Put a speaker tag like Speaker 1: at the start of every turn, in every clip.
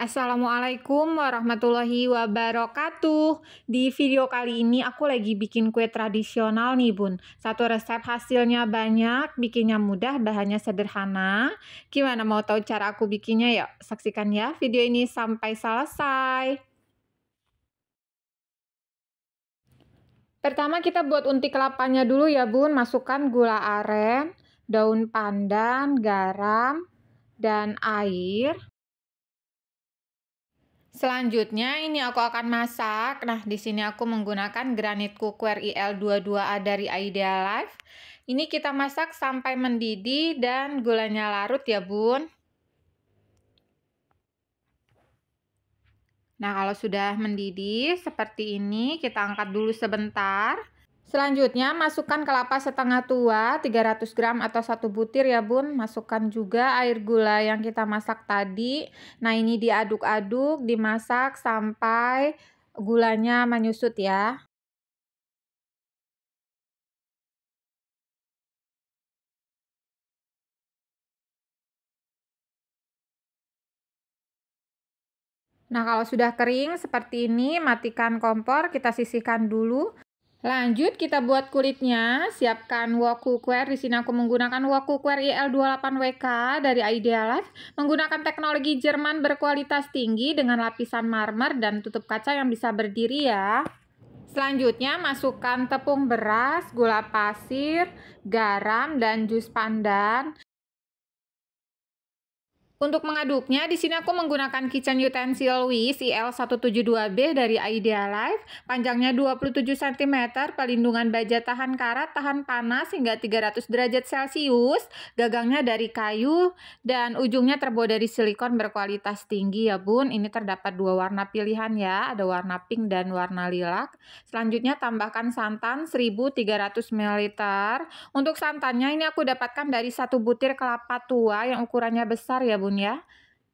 Speaker 1: Assalamualaikum warahmatullahi wabarakatuh. Di video kali ini aku lagi bikin kue tradisional nih bun. Satu resep hasilnya banyak, bikinnya mudah, bahannya sederhana. Gimana mau tahu cara aku bikinnya ya? Saksikan ya video ini sampai selesai. Pertama kita buat unti kelapanya dulu ya bun. Masukkan gula aren, daun pandan, garam, dan air. Selanjutnya ini aku akan masak. Nah, di sini aku menggunakan granit cookware IL22A dari Idea Life. Ini kita masak sampai mendidih dan gulanya larut ya, Bun. Nah, kalau sudah mendidih seperti ini, kita angkat dulu sebentar. Selanjutnya masukkan kelapa setengah tua 300 gram atau satu butir ya bun Masukkan juga air gula yang kita masak tadi Nah ini diaduk-aduk dimasak sampai gulanya menyusut ya Nah kalau sudah kering seperti ini matikan kompor kita sisihkan dulu Lanjut kita buat kulitnya. Siapkan wok cookware. Di sini aku menggunakan wok cookware IL28WK dari Idealife. Menggunakan teknologi Jerman berkualitas tinggi dengan lapisan marmer dan tutup kaca yang bisa berdiri ya. Selanjutnya masukkan tepung beras, gula pasir, garam, dan jus pandan. Untuk mengaduknya, di sini aku menggunakan kitchen utensil Wis IL172B dari Idealife, Panjangnya 27 cm, pelindungan baja tahan karat, tahan panas hingga 300 derajat Celcius. Gagangnya dari kayu dan ujungnya terbuat dari silikon berkualitas tinggi ya bun. Ini terdapat dua warna pilihan ya, ada warna pink dan warna lilak. Selanjutnya tambahkan santan 1300 ml. Untuk santannya ini aku dapatkan dari satu butir kelapa tua yang ukurannya besar ya bun daun ya.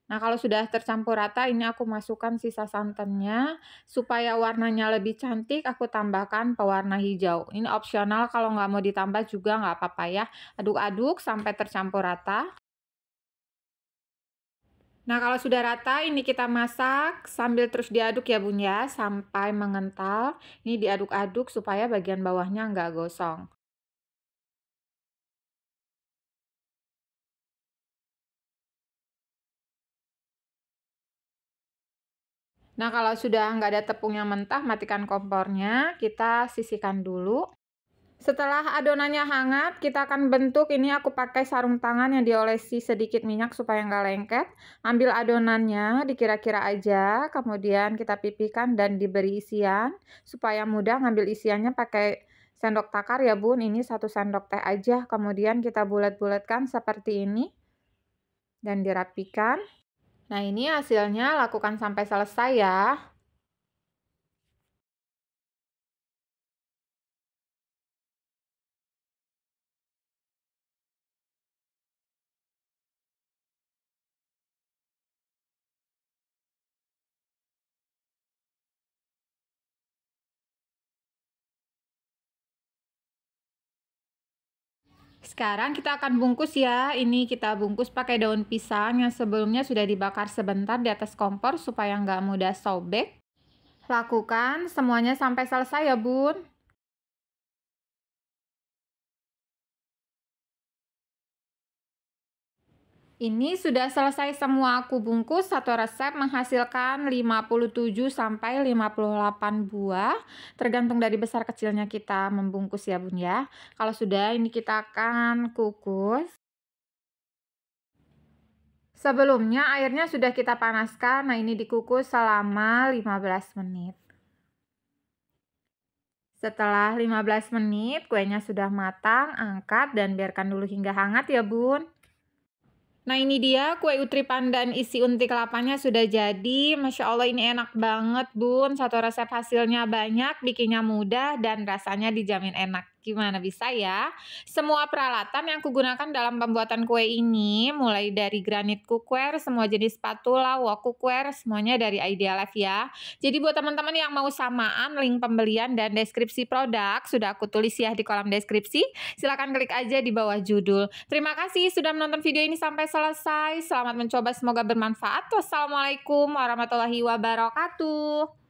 Speaker 1: Nah, kalau sudah tercampur rata, ini aku masukkan sisa santannya. Supaya warnanya lebih cantik, aku tambahkan pewarna hijau. Ini opsional, kalau nggak mau ditambah juga nggak apa-apa ya. Aduk-aduk sampai tercampur rata. Nah, kalau sudah rata, ini kita masak sambil terus diaduk ya bun ya, sampai mengental. Ini diaduk-aduk supaya bagian bawahnya nggak gosong. Nah, kalau sudah nggak ada tepung yang mentah, matikan kompornya. Kita sisihkan dulu. Setelah adonannya hangat, kita akan bentuk. Ini aku pakai sarung tangan yang diolesi sedikit minyak supaya nggak lengket. Ambil adonannya, dikira-kira aja. Kemudian kita pipihkan dan diberi isian. Supaya mudah ngambil isiannya pakai sendok takar ya bun. Ini satu sendok teh aja. Kemudian kita bulat-bulatkan seperti ini. Dan dirapikan. Nah ini hasilnya lakukan sampai selesai ya.
Speaker 2: Sekarang kita
Speaker 1: akan bungkus ya. Ini kita bungkus pakai daun pisang yang sebelumnya sudah dibakar sebentar di atas kompor supaya nggak mudah sobek. Lakukan semuanya sampai selesai ya bun. Ini sudah selesai semua aku bungkus satu resep menghasilkan 57 sampai 58 buah tergantung dari besar kecilnya kita membungkus ya Bun ya. Kalau sudah ini kita akan kukus. Sebelumnya airnya sudah kita panaskan. Nah, ini dikukus selama 15 menit. Setelah 15 menit, kuenya sudah matang, angkat dan biarkan dulu hingga hangat ya, Bun. Nah ini dia kue utri pandan isi unti kelapanya sudah jadi. Masya Allah ini enak banget bun. Satu resep hasilnya banyak, bikinnya mudah dan rasanya dijamin enak. Gimana bisa ya? Semua peralatan yang kugunakan dalam pembuatan kue ini, mulai dari granit cookware, semua jenis spatula, wok cookware, semuanya dari Idea Life ya. Jadi buat teman-teman yang mau samaan link pembelian dan deskripsi produk, sudah aku tulis ya di kolom deskripsi. Silahkan klik aja di bawah judul. Terima kasih sudah menonton video ini sampai selesai. Selamat mencoba, semoga bermanfaat. Wassalamualaikum warahmatullahi wabarakatuh.